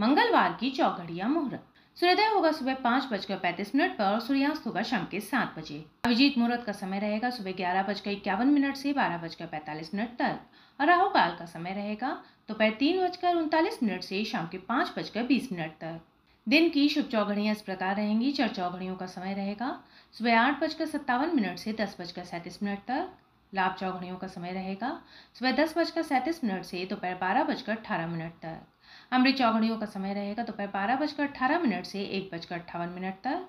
मंगलवार की चौघड़िया मुहूर्त सूर्योदय होगा सुबह पाँच बजकर पैंतीस मिनट पर और सूर्यास्त होगा शाम के सात बजे अभिजीत मुहूर्त का समय रहेगा सुबह ग्यारह बजकर इक्यावन मिनट से बारह बजकर पैंतालीस मिनट तक और राहुकाल का समय रहेगा दोपहर तो तीन बजकर उनतालीस मिनट से शाम के पाँच बजकर बीस मिनट तक दिन की शुभ चौघड़ियाँ इस प्रकार रहेंगी चर चौघड़ियों का समय रहेगा सुबह आठ बजकर सत्तावन मिनट से दस बजकर सैंतीस मिनट तक लाभ चौघड़ियों का समय रहेगा सुबह दस बजकर सैंतीस मिनट से दोपहर बारह बजकर अठारह मिनट तक अमृत चौघड़ियों का समय रहेगा दोपहर बारह बजकर अट्ठारह मिनट से एक बजकर अट्ठावन मिनट तक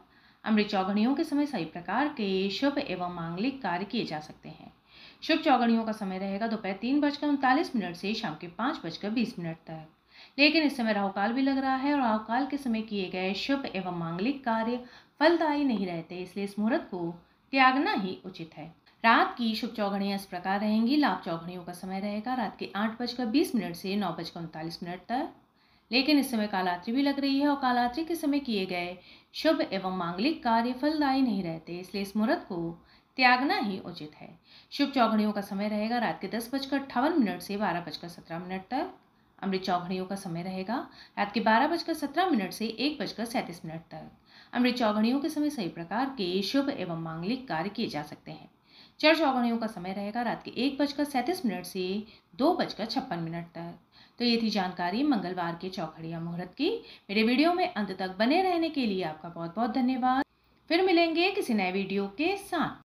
अमृत चौघड़ियों के समय सभी प्रकार के शुभ एवं मांगलिक कार्य किए जा सकते हैं शुभ चौघड़ियों का समय रहेगा दोपहर तीन बजकर उनतालीस मिनट से शाम के पाँच बजकर बीस मिनट तक लेकिन इस समय राहुकाल भी लग रहा है और राहुकाल के समय किए गए शुभ एवं मांगलिक कार्य फलदायी नहीं रहते इसलिए इस मुहूर्त को त्यागना ही उचित है रात की शुभ चौघड़ियाँ इस प्रकार रहेंगी लाभ चौघड़ियों का समय रहेगा रात के आठ बजकर बीस मिनट से नौ बजकर उनतालीस मिनट तक लेकिन इस समय कालात्रि भी लग रही है और कालात्रि के समय किए गए शुभ एवं मांगलिक कार्य फलदायी नहीं रहते इसलिए इस मुहूर्त को त्यागना ही उचित है शुभ चौघड़ियों का समय रहेगा रात के दस बजकर अट्ठावन मिनट से बारह बजकर सत्रह मिनट तक अमृत चौघड़ियों का समय रहेगा रात के बारह बजकर सत्रह मिनट से एक बजकर सैंतीस मिनट तक अमृत चौघड़ियों के समय सही प्रकार के शुभ एवं मांगलिक कार्य किए जा सकते हैं चर्च चौकड़ियों का समय रहेगा रात के एक बजकर सैंतीस मिनट से दो बजकर छप्पन मिनट तक तो ये थी जानकारी मंगलवार के चौखड़िया मुहूर्त की मेरे वीडियो में अंत तक बने रहने के लिए आपका बहुत बहुत धन्यवाद फिर मिलेंगे किसी नए वीडियो के साथ